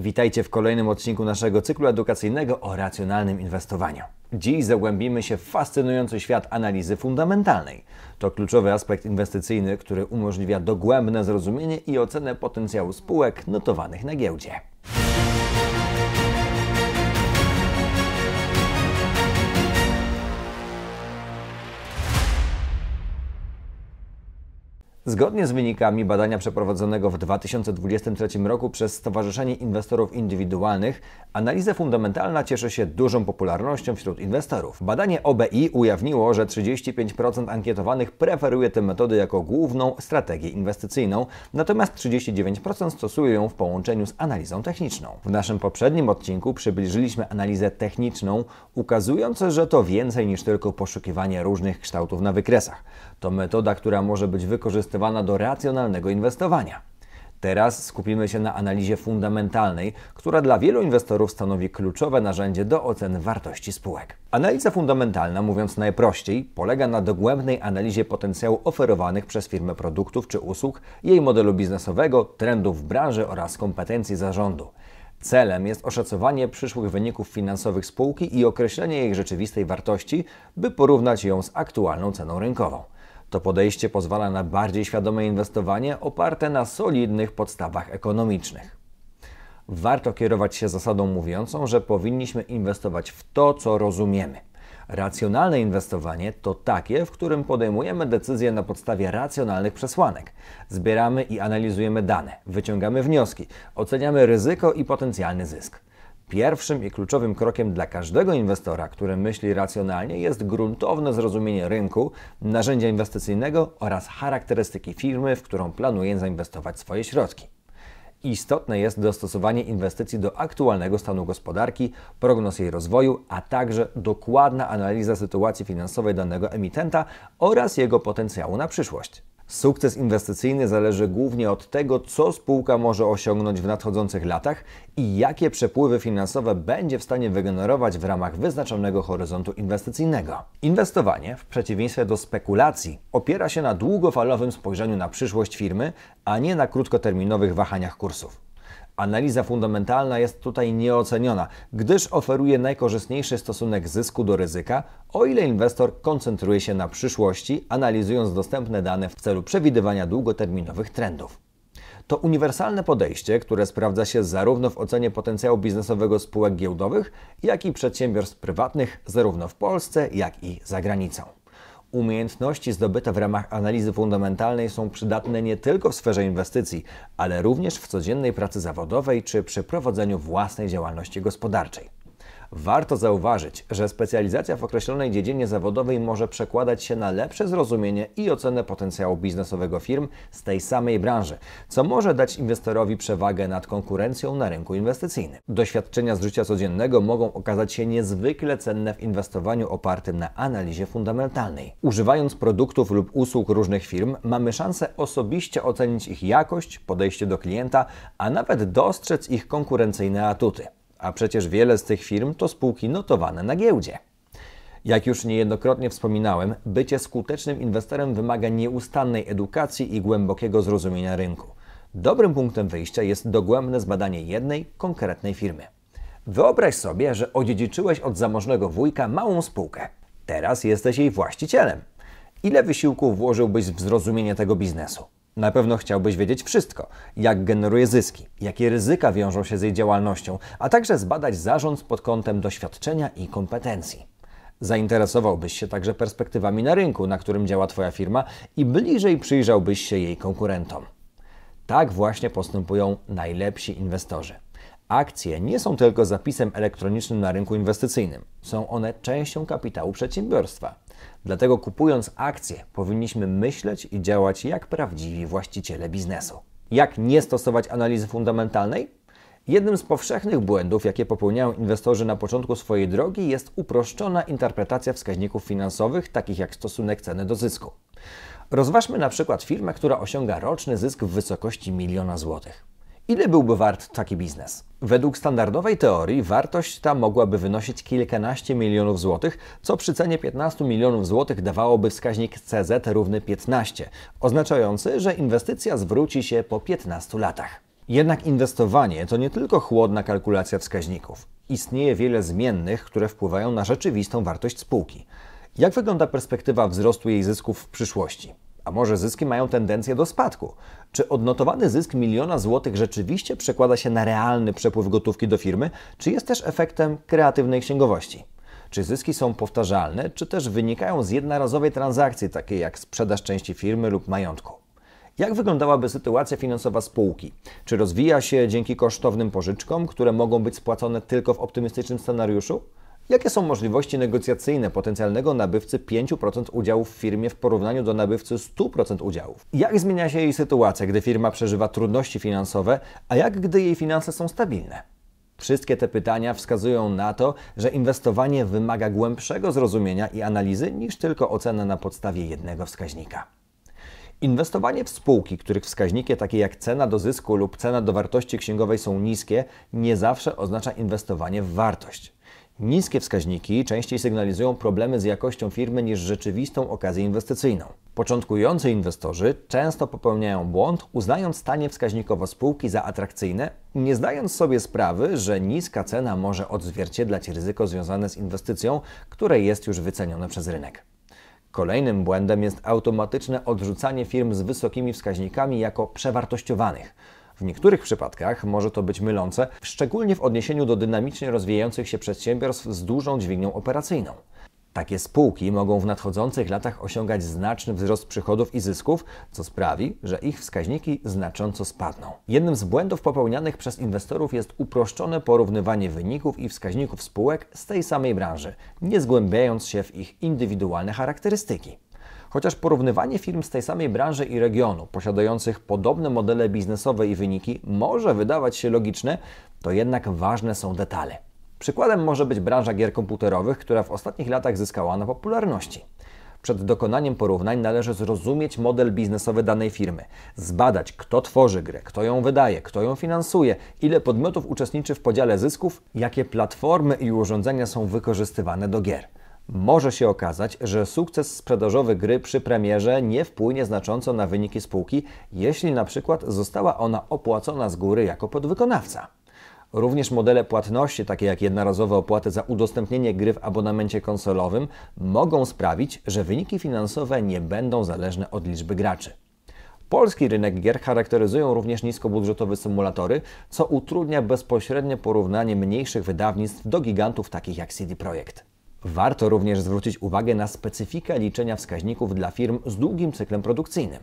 Witajcie w kolejnym odcinku naszego cyklu edukacyjnego o racjonalnym inwestowaniu. Dziś zagłębimy się w fascynujący świat analizy fundamentalnej. To kluczowy aspekt inwestycyjny, który umożliwia dogłębne zrozumienie i ocenę potencjału spółek notowanych na giełdzie. Zgodnie z wynikami badania przeprowadzonego w 2023 roku przez Stowarzyszenie Inwestorów Indywidualnych, analiza fundamentalna cieszy się dużą popularnością wśród inwestorów. Badanie OBI ujawniło, że 35% ankietowanych preferuje tę metodę jako główną strategię inwestycyjną, natomiast 39% stosuje ją w połączeniu z analizą techniczną. W naszym poprzednim odcinku przybliżyliśmy analizę techniczną, ukazując, że to więcej niż tylko poszukiwanie różnych kształtów na wykresach. To metoda, która może być wykorzystywana do racjonalnego inwestowania. Teraz skupimy się na analizie fundamentalnej, która dla wielu inwestorów stanowi kluczowe narzędzie do oceny wartości spółek. Analiza fundamentalna, mówiąc najprościej, polega na dogłębnej analizie potencjału oferowanych przez firmę produktów czy usług, jej modelu biznesowego, trendów w branży oraz kompetencji zarządu. Celem jest oszacowanie przyszłych wyników finansowych spółki i określenie jej rzeczywistej wartości, by porównać ją z aktualną ceną rynkową. To podejście pozwala na bardziej świadome inwestowanie oparte na solidnych podstawach ekonomicznych. Warto kierować się zasadą mówiącą, że powinniśmy inwestować w to, co rozumiemy. Racjonalne inwestowanie to takie, w którym podejmujemy decyzje na podstawie racjonalnych przesłanek. Zbieramy i analizujemy dane, wyciągamy wnioski, oceniamy ryzyko i potencjalny zysk. Pierwszym i kluczowym krokiem dla każdego inwestora, który myśli racjonalnie, jest gruntowne zrozumienie rynku, narzędzia inwestycyjnego oraz charakterystyki firmy, w którą planuje zainwestować swoje środki. Istotne jest dostosowanie inwestycji do aktualnego stanu gospodarki, prognoz jej rozwoju, a także dokładna analiza sytuacji finansowej danego emitenta oraz jego potencjału na przyszłość. Sukces inwestycyjny zależy głównie od tego, co spółka może osiągnąć w nadchodzących latach i jakie przepływy finansowe będzie w stanie wygenerować w ramach wyznaczonego horyzontu inwestycyjnego. Inwestowanie, w przeciwieństwie do spekulacji, opiera się na długofalowym spojrzeniu na przyszłość firmy, a nie na krótkoterminowych wahaniach kursów. Analiza fundamentalna jest tutaj nieoceniona, gdyż oferuje najkorzystniejszy stosunek zysku do ryzyka, o ile inwestor koncentruje się na przyszłości, analizując dostępne dane w celu przewidywania długoterminowych trendów. To uniwersalne podejście, które sprawdza się zarówno w ocenie potencjału biznesowego spółek giełdowych, jak i przedsiębiorstw prywatnych, zarówno w Polsce, jak i za granicą. Umiejętności zdobyte w ramach analizy fundamentalnej są przydatne nie tylko w sferze inwestycji, ale również w codziennej pracy zawodowej czy przy prowadzeniu własnej działalności gospodarczej. Warto zauważyć, że specjalizacja w określonej dziedzinie zawodowej może przekładać się na lepsze zrozumienie i ocenę potencjału biznesowego firm z tej samej branży, co może dać inwestorowi przewagę nad konkurencją na rynku inwestycyjnym. Doświadczenia z życia codziennego mogą okazać się niezwykle cenne w inwestowaniu opartym na analizie fundamentalnej. Używając produktów lub usług różnych firm, mamy szansę osobiście ocenić ich jakość, podejście do klienta, a nawet dostrzec ich konkurencyjne atuty a przecież wiele z tych firm to spółki notowane na giełdzie. Jak już niejednokrotnie wspominałem, bycie skutecznym inwestorem wymaga nieustannej edukacji i głębokiego zrozumienia rynku. Dobrym punktem wyjścia jest dogłębne zbadanie jednej konkretnej firmy. Wyobraź sobie, że odziedziczyłeś od zamożnego wujka małą spółkę. Teraz jesteś jej właścicielem. Ile wysiłku włożyłbyś w zrozumienie tego biznesu? Na pewno chciałbyś wiedzieć wszystko: jak generuje zyski, jakie ryzyka wiążą się z jej działalnością, a także zbadać zarząd pod kątem doświadczenia i kompetencji. Zainteresowałbyś się także perspektywami na rynku, na którym działa Twoja firma i bliżej przyjrzałbyś się jej konkurentom. Tak właśnie postępują najlepsi inwestorzy. Akcje nie są tylko zapisem elektronicznym na rynku inwestycyjnym, są one częścią kapitału przedsiębiorstwa. Dlatego kupując akcje, powinniśmy myśleć i działać jak prawdziwi właściciele biznesu. Jak nie stosować analizy fundamentalnej? Jednym z powszechnych błędów, jakie popełniają inwestorzy na początku swojej drogi, jest uproszczona interpretacja wskaźników finansowych, takich jak stosunek ceny do zysku. Rozważmy na przykład firmę, która osiąga roczny zysk w wysokości miliona złotych. Ile byłby wart taki biznes? Według standardowej teorii wartość ta mogłaby wynosić kilkanaście milionów złotych, co przy cenie 15 milionów złotych dawałoby wskaźnik CZ równy 15, oznaczający, że inwestycja zwróci się po 15 latach. Jednak inwestowanie to nie tylko chłodna kalkulacja wskaźników. Istnieje wiele zmiennych, które wpływają na rzeczywistą wartość spółki. Jak wygląda perspektywa wzrostu jej zysków w przyszłości? A może zyski mają tendencję do spadku? Czy odnotowany zysk miliona złotych rzeczywiście przekłada się na realny przepływ gotówki do firmy, czy jest też efektem kreatywnej księgowości? Czy zyski są powtarzalne, czy też wynikają z jednorazowej transakcji, takiej jak sprzedaż części firmy lub majątku? Jak wyglądałaby sytuacja finansowa spółki? Czy rozwija się dzięki kosztownym pożyczkom, które mogą być spłacone tylko w optymistycznym scenariuszu? Jakie są możliwości negocjacyjne potencjalnego nabywcy 5% udziałów w firmie w porównaniu do nabywcy 100% udziałów? Jak zmienia się jej sytuacja, gdy firma przeżywa trudności finansowe, a jak gdy jej finanse są stabilne? Wszystkie te pytania wskazują na to, że inwestowanie wymaga głębszego zrozumienia i analizy niż tylko ocena na podstawie jednego wskaźnika. Inwestowanie w spółki, których wskaźniki takie jak cena do zysku lub cena do wartości księgowej są niskie, nie zawsze oznacza inwestowanie w wartość. Niskie wskaźniki częściej sygnalizują problemy z jakością firmy niż rzeczywistą okazję inwestycyjną. Początkujący inwestorzy często popełniają błąd, uznając stanie wskaźnikowo spółki za atrakcyjne, nie zdając sobie sprawy, że niska cena może odzwierciedlać ryzyko związane z inwestycją, które jest już wycenione przez rynek. Kolejnym błędem jest automatyczne odrzucanie firm z wysokimi wskaźnikami jako przewartościowanych w niektórych przypadkach może to być mylące, szczególnie w odniesieniu do dynamicznie rozwijających się przedsiębiorstw z dużą dźwignią operacyjną. Takie spółki mogą w nadchodzących latach osiągać znaczny wzrost przychodów i zysków, co sprawi, że ich wskaźniki znacząco spadną. Jednym z błędów popełnianych przez inwestorów jest uproszczone porównywanie wyników i wskaźników spółek z tej samej branży, nie zgłębiając się w ich indywidualne charakterystyki. Chociaż porównywanie firm z tej samej branży i regionu, posiadających podobne modele biznesowe i wyniki, może wydawać się logiczne, to jednak ważne są detale. Przykładem może być branża gier komputerowych, która w ostatnich latach zyskała na popularności. Przed dokonaniem porównań należy zrozumieć model biznesowy danej firmy, zbadać kto tworzy grę, kto ją wydaje, kto ją finansuje, ile podmiotów uczestniczy w podziale zysków, jakie platformy i urządzenia są wykorzystywane do gier. Może się okazać, że sukces sprzedażowy gry przy premierze nie wpłynie znacząco na wyniki spółki, jeśli na przykład została ona opłacona z góry jako podwykonawca. Również modele płatności, takie jak jednorazowe opłaty za udostępnienie gry w abonamencie konsolowym, mogą sprawić, że wyniki finansowe nie będą zależne od liczby graczy. Polski rynek gier charakteryzują również niskobudżetowe symulatory, co utrudnia bezpośrednie porównanie mniejszych wydawnictw do gigantów takich jak CD Projekt. Warto również zwrócić uwagę na specyfikę liczenia wskaźników dla firm z długim cyklem produkcyjnym.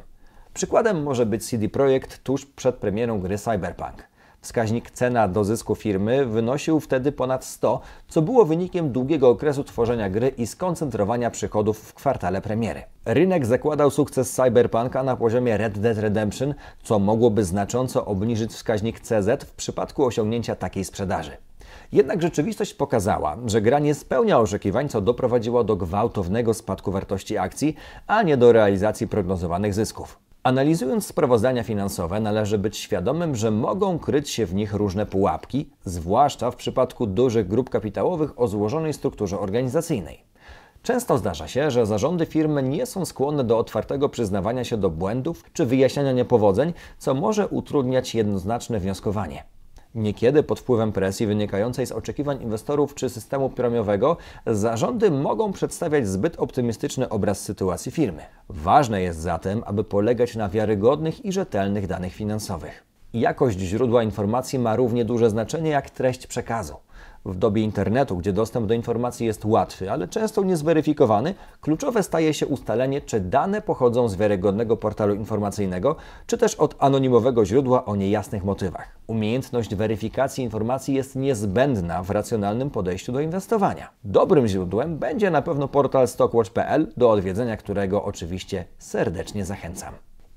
Przykładem może być CD Projekt tuż przed premierą gry Cyberpunk. Wskaźnik cena do zysku firmy wynosił wtedy ponad 100, co było wynikiem długiego okresu tworzenia gry i skoncentrowania przychodów w kwartale premiery. Rynek zakładał sukces Cyberpunka na poziomie Red Dead Redemption, co mogłoby znacząco obniżyć wskaźnik CZ w przypadku osiągnięcia takiej sprzedaży. Jednak rzeczywistość pokazała, że gra nie spełnia oczekiwań, co doprowadziło do gwałtownego spadku wartości akcji, a nie do realizacji prognozowanych zysków. Analizując sprawozdania finansowe, należy być świadomym, że mogą kryć się w nich różne pułapki, zwłaszcza w przypadku dużych grup kapitałowych o złożonej strukturze organizacyjnej. Często zdarza się, że zarządy firmy nie są skłonne do otwartego przyznawania się do błędów czy wyjaśniania niepowodzeń, co może utrudniać jednoznaczne wnioskowanie. Niekiedy pod wpływem presji wynikającej z oczekiwań inwestorów czy systemu piramidowego zarządy mogą przedstawiać zbyt optymistyczny obraz sytuacji firmy. Ważne jest zatem, aby polegać na wiarygodnych i rzetelnych danych finansowych. Jakość źródła informacji ma równie duże znaczenie jak treść przekazu w dobie internetu, gdzie dostęp do informacji jest łatwy, ale często niezweryfikowany, kluczowe staje się ustalenie, czy dane pochodzą z wiarygodnego portalu informacyjnego, czy też od anonimowego źródła o niejasnych motywach. Umiejętność weryfikacji informacji jest niezbędna w racjonalnym podejściu do inwestowania. Dobrym źródłem będzie na pewno portal stockwatch.pl, do odwiedzenia którego oczywiście serdecznie zachęcam.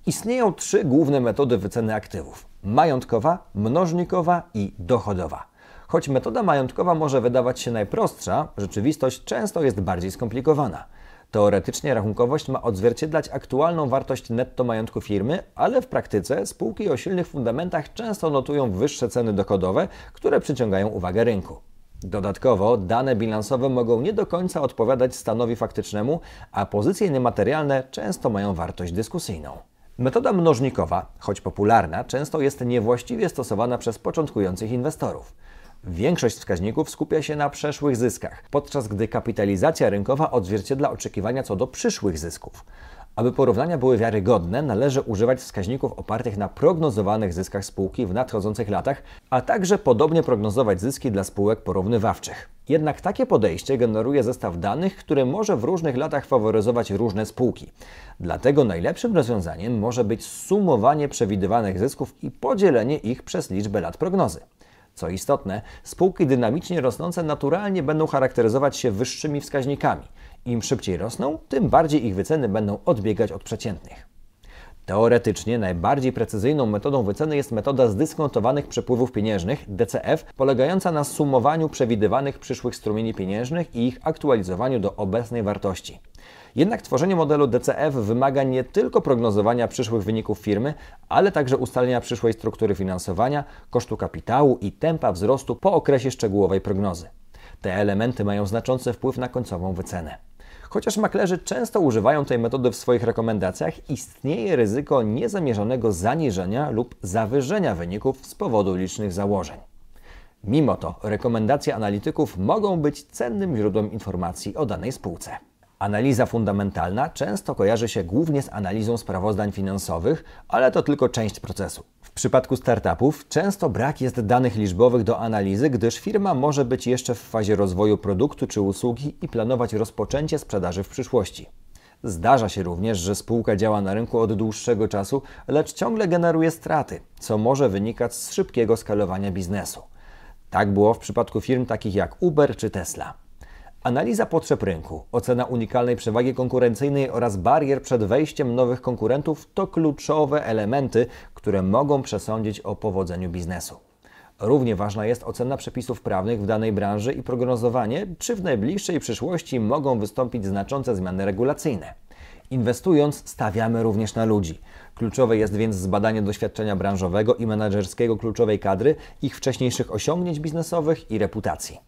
Istnieją trzy główne metody wyceny aktywów: majątkowa, mnożnikowa i dochodowa. Choć metoda majątkowa może wydawać się najprostsza, rzeczywistość często jest bardziej skomplikowana. Teoretycznie rachunkowość ma odzwierciedlać aktualną wartość netto majątku firmy, ale w praktyce spółki o silnych fundamentach często notują wyższe ceny dochodowe, które przyciągają uwagę rynku. Dodatkowo dane bilansowe mogą nie do końca odpowiadać stanowi faktycznemu, a pozycje niematerialne często mają wartość dyskusyjną. Metoda mnożnikowa, choć popularna, często jest niewłaściwie stosowana przez początkujących inwestorów. Większość wskaźników skupia się na przeszłych zyskach, podczas gdy kapitalizacja rynkowa odzwierciedla oczekiwania co do przyszłych zysków. Aby porównania były wiarygodne, należy używać wskaźników opartych na prognozowanych zyskach spółki w nadchodzących latach, a także podobnie prognozować zyski dla spółek porównywawczych. Jednak takie podejście generuje zestaw danych, który może w różnych latach faworyzować różne spółki. Dlatego najlepszym rozwiązaniem może być sumowanie przewidywanych zysków i podzielenie ich przez liczbę lat prognozy. Co istotne, spółki dynamicznie rosnące naturalnie będą charakteryzować się wyższymi wskaźnikami. Im szybciej rosną, tym bardziej ich wyceny będą odbiegać od przeciętnych. Teoretycznie najbardziej precyzyjną metodą wyceny jest metoda zdyskontowanych przepływów pieniężnych DCF, polegająca na sumowaniu przewidywanych przyszłych strumieni pieniężnych i ich aktualizowaniu do obecnej wartości. Jednak tworzenie modelu DCF wymaga nie tylko prognozowania przyszłych wyników firmy, ale także ustalenia przyszłej struktury finansowania, kosztu kapitału i tempa wzrostu po okresie szczegółowej prognozy. Te elementy mają znaczący wpływ na końcową wycenę. Chociaż maklerzy często używają tej metody w swoich rekomendacjach, istnieje ryzyko niezamierzonego zaniżenia lub zawyżenia wyników z powodu licznych założeń. Mimo to rekomendacje analityków mogą być cennym źródłem informacji o danej spółce. Analiza fundamentalna często kojarzy się głównie z analizą sprawozdań finansowych, ale to tylko część procesu. W przypadku startupów często brak jest danych liczbowych do analizy, gdyż firma może być jeszcze w fazie rozwoju produktu czy usługi i planować rozpoczęcie sprzedaży w przyszłości. Zdarza się również, że spółka działa na rynku od dłuższego czasu, lecz ciągle generuje straty, co może wynikać z szybkiego skalowania biznesu. Tak było w przypadku firm takich jak Uber czy Tesla. Analiza potrzeb rynku, ocena unikalnej przewagi konkurencyjnej oraz barier przed wejściem nowych konkurentów to kluczowe elementy, które mogą przesądzić o powodzeniu biznesu. Równie ważna jest ocena przepisów prawnych w danej branży i prognozowanie, czy w najbliższej przyszłości mogą wystąpić znaczące zmiany regulacyjne. Inwestując, stawiamy również na ludzi. Kluczowe jest więc zbadanie doświadczenia branżowego i menedżerskiego kluczowej kadry, ich wcześniejszych osiągnięć biznesowych i reputacji.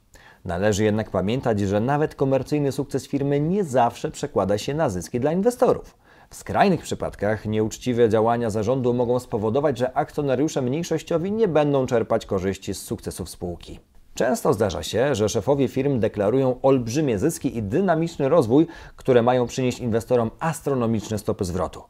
Należy jednak pamiętać, że nawet komercyjny sukces firmy nie zawsze przekłada się na zyski dla inwestorów. W skrajnych przypadkach nieuczciwe działania zarządu mogą spowodować, że akcjonariusze mniejszościowi nie będą czerpać korzyści z sukcesów spółki. Często zdarza się, że szefowie firm deklarują olbrzymie zyski i dynamiczny rozwój, które mają przynieść inwestorom astronomiczne stopy zwrotu.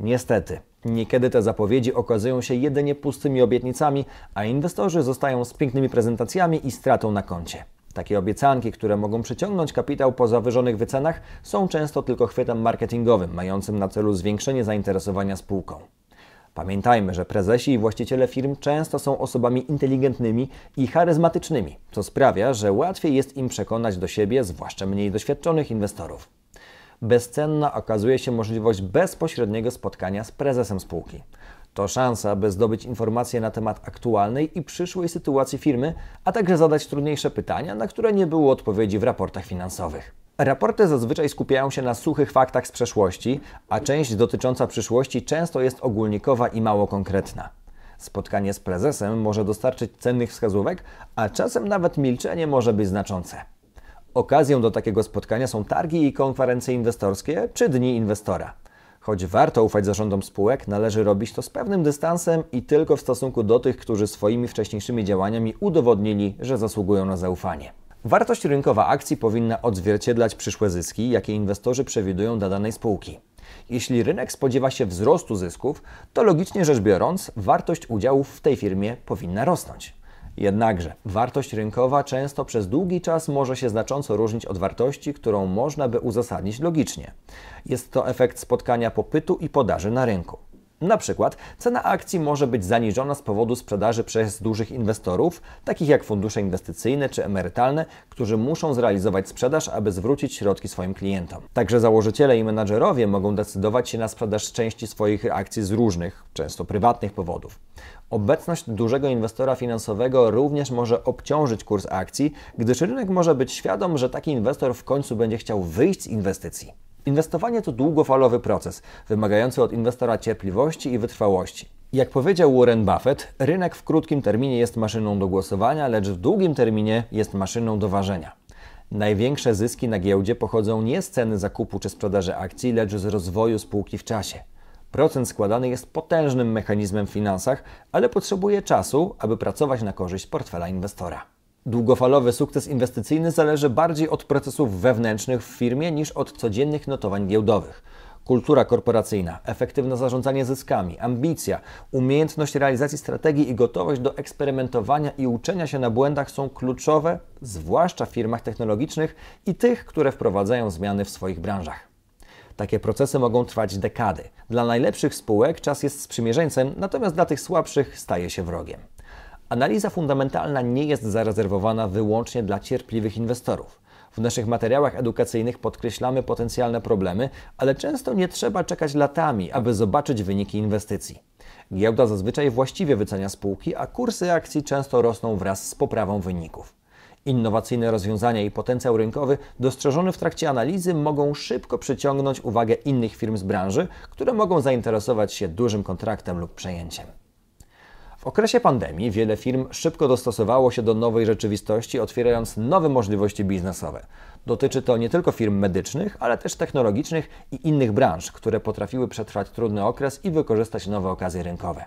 Niestety, niekiedy te zapowiedzi okazują się jedynie pustymi obietnicami, a inwestorzy zostają z pięknymi prezentacjami i stratą na koncie. Takie obiecanki, które mogą przyciągnąć kapitał po zawyżonych wycenach, są często tylko chwytem marketingowym, mającym na celu zwiększenie zainteresowania spółką. Pamiętajmy, że prezesi i właściciele firm często są osobami inteligentnymi i charyzmatycznymi, co sprawia, że łatwiej jest im przekonać do siebie, zwłaszcza mniej doświadczonych inwestorów. Bezcenna okazuje się możliwość bezpośredniego spotkania z prezesem spółki. To szansa, by zdobyć informacje na temat aktualnej i przyszłej sytuacji firmy, a także zadać trudniejsze pytania, na które nie było odpowiedzi w raportach finansowych. Raporty zazwyczaj skupiają się na suchych faktach z przeszłości, a część dotycząca przyszłości często jest ogólnikowa i mało konkretna. Spotkanie z prezesem może dostarczyć cennych wskazówek, a czasem nawet milczenie może być znaczące. Okazją do takiego spotkania są targi i konferencje inwestorskie czy dni inwestora. Choć warto ufać zarządom spółek, należy robić to z pewnym dystansem i tylko w stosunku do tych, którzy swoimi wcześniejszymi działaniami udowodnili, że zasługują na zaufanie. Wartość rynkowa akcji powinna odzwierciedlać przyszłe zyski, jakie inwestorzy przewidują dla danej spółki. Jeśli rynek spodziewa się wzrostu zysków, to logicznie rzecz biorąc, wartość udziałów w tej firmie powinna rosnąć. Jednakże wartość rynkowa często przez długi czas może się znacząco różnić od wartości, którą można by uzasadnić logicznie. Jest to efekt spotkania popytu i podaży na rynku. Na przykład cena akcji może być zaniżona z powodu sprzedaży przez dużych inwestorów, takich jak fundusze inwestycyjne czy emerytalne, którzy muszą zrealizować sprzedaż, aby zwrócić środki swoim klientom. Także założyciele i menadżerowie mogą decydować się na sprzedaż części swoich akcji z różnych, często prywatnych powodów. Obecność dużego inwestora finansowego również może obciążyć kurs akcji, gdyż rynek może być świadom, że taki inwestor w końcu będzie chciał wyjść z inwestycji. Inwestowanie to długofalowy proces, wymagający od inwestora cierpliwości i wytrwałości. Jak powiedział Warren Buffett, rynek w krótkim terminie jest maszyną do głosowania, lecz w długim terminie jest maszyną do ważenia. Największe zyski na giełdzie pochodzą nie z ceny zakupu czy sprzedaży akcji, lecz z rozwoju spółki w czasie. Procent składany jest potężnym mechanizmem w finansach, ale potrzebuje czasu, aby pracować na korzyść portfela inwestora. Długofalowy sukces inwestycyjny zależy bardziej od procesów wewnętrznych w firmie niż od codziennych notowań giełdowych. Kultura korporacyjna, efektywne zarządzanie zyskami, ambicja, umiejętność realizacji strategii i gotowość do eksperymentowania i uczenia się na błędach są kluczowe, zwłaszcza w firmach technologicznych i tych, które wprowadzają zmiany w swoich branżach. Takie procesy mogą trwać dekady. Dla najlepszych spółek czas jest sprzymierzeńcem, natomiast dla tych słabszych staje się wrogiem. Analiza fundamentalna nie jest zarezerwowana wyłącznie dla cierpliwych inwestorów. W naszych materiałach edukacyjnych podkreślamy potencjalne problemy, ale często nie trzeba czekać latami, aby zobaczyć wyniki inwestycji. Giełda zazwyczaj właściwie wycenia spółki, a kursy akcji często rosną wraz z poprawą wyników. Innowacyjne rozwiązania i potencjał rynkowy dostrzeżony w trakcie analizy mogą szybko przyciągnąć uwagę innych firm z branży, które mogą zainteresować się dużym kontraktem lub przejęciem. W okresie pandemii wiele firm szybko dostosowało się do nowej rzeczywistości, otwierając nowe możliwości biznesowe. Dotyczy to nie tylko firm medycznych, ale też technologicznych i innych branż, które potrafiły przetrwać trudny okres i wykorzystać nowe okazje rynkowe.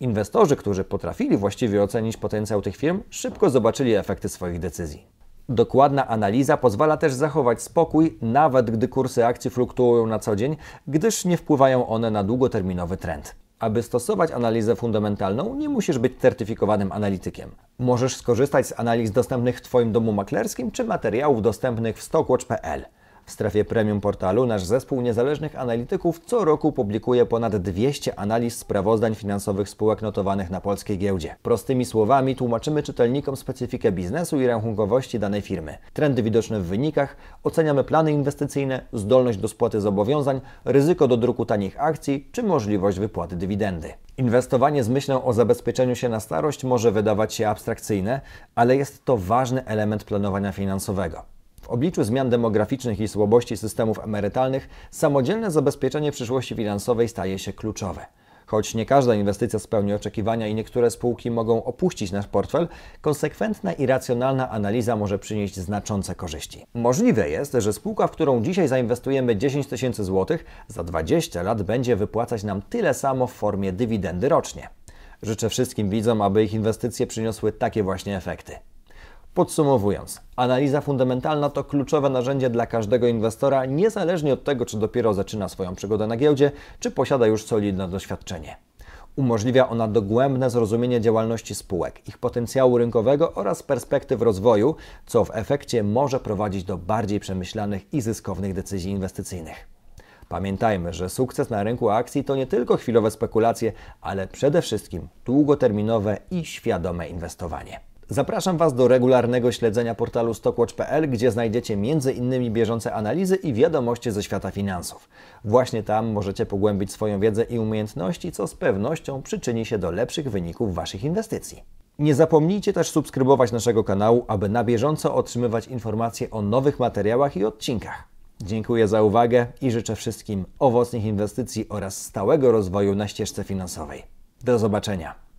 Inwestorzy, którzy potrafili właściwie ocenić potencjał tych firm, szybko zobaczyli efekty swoich decyzji. Dokładna analiza pozwala też zachować spokój, nawet gdy kursy akcji fluktuują na co dzień, gdyż nie wpływają one na długoterminowy trend. Aby stosować analizę fundamentalną, nie musisz być certyfikowanym analitykiem. Możesz skorzystać z analiz dostępnych w Twoim domu maklerskim czy materiałów dostępnych w stockwatch.pl. W strefie premium portalu nasz zespół niezależnych analityków co roku publikuje ponad 200 analiz sprawozdań finansowych spółek notowanych na polskiej giełdzie. Prostymi słowami tłumaczymy czytelnikom specyfikę biznesu i rachunkowości danej firmy, trendy widoczne w wynikach, oceniamy plany inwestycyjne, zdolność do spłaty zobowiązań, ryzyko do druku tanich akcji czy możliwość wypłaty dywidendy. Inwestowanie z myślą o zabezpieczeniu się na starość może wydawać się abstrakcyjne, ale jest to ważny element planowania finansowego. W obliczu zmian demograficznych i słabości systemów emerytalnych samodzielne zabezpieczenie przyszłości finansowej staje się kluczowe. Choć nie każda inwestycja spełni oczekiwania i niektóre spółki mogą opuścić nasz portfel, konsekwentna i racjonalna analiza może przynieść znaczące korzyści. Możliwe jest, że spółka, w którą dzisiaj zainwestujemy 10 tysięcy złotych, za 20 lat będzie wypłacać nam tyle samo w formie dywidendy rocznie. Życzę wszystkim widzom, aby ich inwestycje przyniosły takie właśnie efekty. Podsumowując, analiza fundamentalna to kluczowe narzędzie dla każdego inwestora, niezależnie od tego, czy dopiero zaczyna swoją przygodę na giełdzie, czy posiada już solidne doświadczenie. Umożliwia ona dogłębne zrozumienie działalności spółek, ich potencjału rynkowego oraz perspektyw rozwoju, co w efekcie może prowadzić do bardziej przemyślanych i zyskownych decyzji inwestycyjnych. Pamiętajmy, że sukces na rynku akcji to nie tylko chwilowe spekulacje, ale przede wszystkim długoterminowe i świadome inwestowanie. Zapraszam Was do regularnego śledzenia portalu stockwatch.pl, gdzie znajdziecie m.in. bieżące analizy i wiadomości ze świata finansów. Właśnie tam możecie pogłębić swoją wiedzę i umiejętności, co z pewnością przyczyni się do lepszych wyników Waszych inwestycji. Nie zapomnijcie też subskrybować naszego kanału, aby na bieżąco otrzymywać informacje o nowych materiałach i odcinkach. Dziękuję za uwagę i życzę wszystkim owocnych inwestycji oraz stałego rozwoju na ścieżce finansowej. Do zobaczenia.